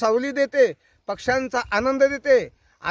सावली देते पक्ष्यांचा आनंद देते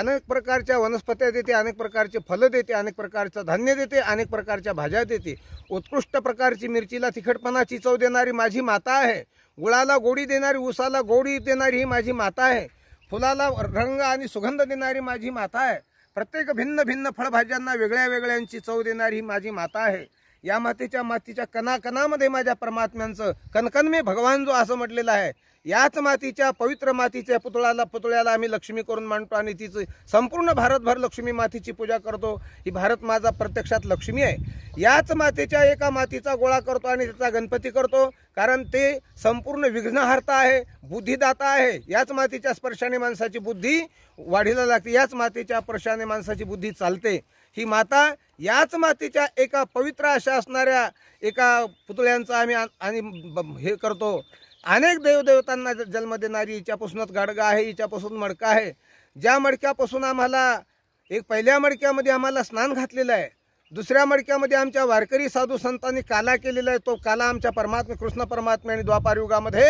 अनेक प्रकारच्या वनस्पत्या देते अनेक प्रकारचे फलं देते अनेक प्रकारचं धान्य देते अनेक प्रकारच्या भाज्या देते उत्कृष्ट प्रकारची मिरचीला तिखटपणाची चव देणारी माझी माता आहे गुळाला गोडी देणारी उसाला गोडी देणारी ही माझी माता आहे फुलाला रंग आणि सुगंध देणारी माझी माता आहे प्रत्येक भिन्न भिन्न फळभाज्यांना वेगळ्या वेगळ्यांची चव देणारी ही माझी माता आहे या मातेच्या मातीच्या कणाकणामध्ये माझ्या परमात्म्यांचं कणकण मी भगवान जो असं म्हटलेलं आहे याच मातीच्या पवित्र मातीच्या पुतळ्याला पुतळ्याला आम्ही लक्ष्मी करून मांडतो आणि तिचं संपूर्ण भारतभर लक्ष्मी मातीची पूजा करतो ही भारत माझा प्रत्यक्षात लक्ष्मी आहे याच मातेच्या एका मातीचा गोळा करतो आणि त्याचा गणपती करतो कारण ते संपूर्ण विघ्नहर्ता आहे बुद्धिदाता आहे याच मातीच्या स्पर्शाने माणसाची बुद्धी वाढीला लागते याच मातीच्या स्पर्शाने माणसाची बुद्धी चालते ही माता याच मातीच्या एका पवित्र अशा असणाऱ्या एका पुतळ्यांचा आम्ही आणि हे करतो अनेक देवदेवतांना जन्म देणारी हिच्यापासूनच गाडगा आहे हिच्यापासून मडका आहे ज्या मडक्यापासून आम्हाला एक पहिल्या मडक्यामध्ये आम्हाला स्नान घातलेलं आहे दुसऱ्या मडक्यामध्ये आमच्या वारकरी साधू संतांनी काला केलेला आहे तो काला आमच्या परमात्मा कृष्ण परमात्मा आणि द्वापार युगामध्ये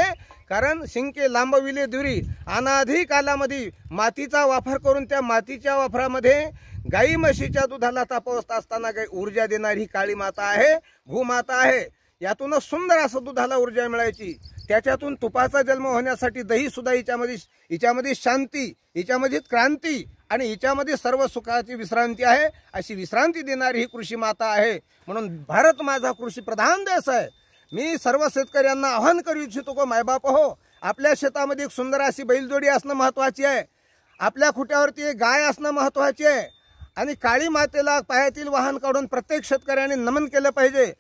कारण शिंके लांबविले दुरी अनाधी कालामध्ये मातीचा वापर करून त्या मातीच्या वापरामध्ये गाई म्हशीच्या दुधाला तापवत असताना काही ऊर्जा देणारी ही काळी माता आहे भूमाता आहे यातूनच सुंदर असं दुधाला ऊर्जा मिळायची त्याच्यातून तुपाचा जन्म होण्यासाठी दही सुद्धा हिच्यामध्ये हिच्यामध्ये शांती हिच्यामध्ये क्रांती आणि हिच्यामध्ये सर्व सुखाची विश्रांती आहे अशी विश्रांती देणारी ही कृषी माता आहे म्हणून भारत माझा कृषी प्रधान देश आहे मी सर्व शेतकऱ्यांना आवाहन करू इच्छितो को मायबाप हो आपल्या शेतामध्ये एक सुंदर अशी बैलजोडी असणं महत्वाची आहे आपल्या खुट्यावरती गाय असणं महत्वाची आहे आणि काळी मातेला पायातील वाहन काढून प्रत्येक शेतकऱ्याने नमन केलं पाहिजे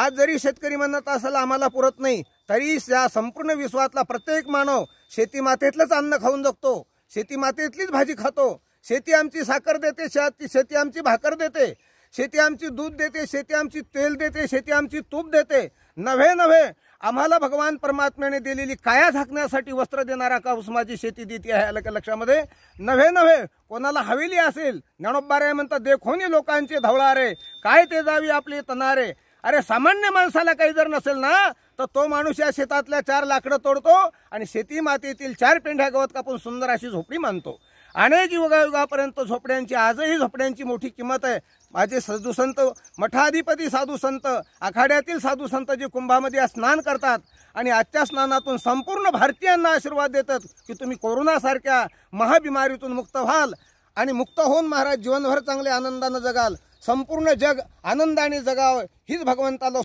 आज जरी शेतकरी म्हणत असायला आम्हाला पुरत नाही तरी या संपूर्ण विश्वातला प्रत्येक मानव शेतीमातेतलंच अन्न खाऊन जगतो शेतीमातेतलीच भाजी खातो शेती आमची साखर देते शेती शेती आमची भाकर देते शेती आमची दूध देते शेती आमची तेल देते शेती आमची तूप देते नव्हे नव्हे आम्हाला भगवान परमात्म्याने दिलेली काया झाकण्यासाठी वस्त्र देणारा का माझी शेती देते आहे लक्षामध्ये नव्हे नव्हे कोणाला हवेली असेल ज्ञानोबारे म्हणतात देखोनी लोकांचे धवळारे काय ते जावी आपले तनारे अरे सामान्य माणसाला काही जर नसेल ना तर तो माणूस या शेतातल्या चार लाकडं तोडतो आणि शेती मातीतील चार पेंढ्या गवत कापून सुंदर अशी झोपडी मानतो अनेक युगायुगापर्यंत झोपड्यांची आजही झोपड्यांची मोठी किंमत आहे माझे साधू संत मठाधिपती साधू संत आखाड्यातील साधू संत जे कुंभामध्ये स्नान करतात आणि आजच्या स्नानातून संपूर्ण भारतीयांना आशीर्वाद देतात की तुम्ही कोरोनासारख्या महाबिमारीतून मुक्त व्हाल आणि मुक्त होऊन महाराज जीवनभर चांगले आनंदानं जगाल संपूर्ण जग आनंदाने जगावं हीच भगवंताला